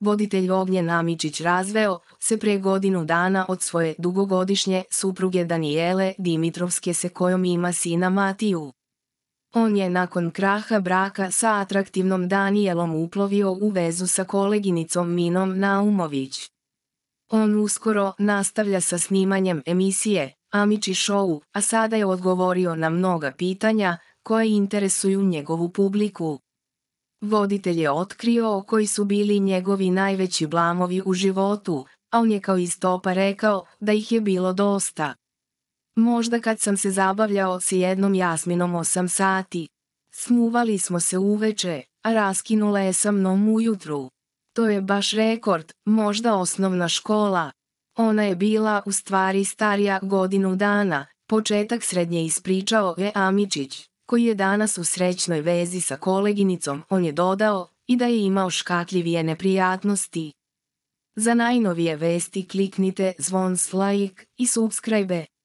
voditelj Ognjen Amičić razveo se pre godinu dana od svoje dugogodišnje supruge Danijele Dimitrovske se kojom ima sina Matiju. On je nakon kraha braka sa atraktivnom Danijelom uplovio u vezu sa koleginicom Minom Naumović. On uskoro nastavlja sa snimanjem emisije Amiči Show, a sada je odgovorio na mnoga pitanja koje interesuju njegovu publiku. Voditelj je otkrio koji su bili njegovi najveći blamovi u životu, a on je kao iz topa rekao da ih je bilo dosta. Možda kad sam se zabavljao s jednom jasminom osam sati. Smuvali smo se uveče, a raskinula je sa mnom ujutru. To je baš rekord, možda osnovna škola. Ona je bila u stvari starija godinu dana, početak srednje ispričao je Amičić koji je danas u srećnoj vezi sa koleginicom, on je dodao i da je imao škatljivije neprijatnosti. Za najnovije vesti kliknite zvon like i subscribe.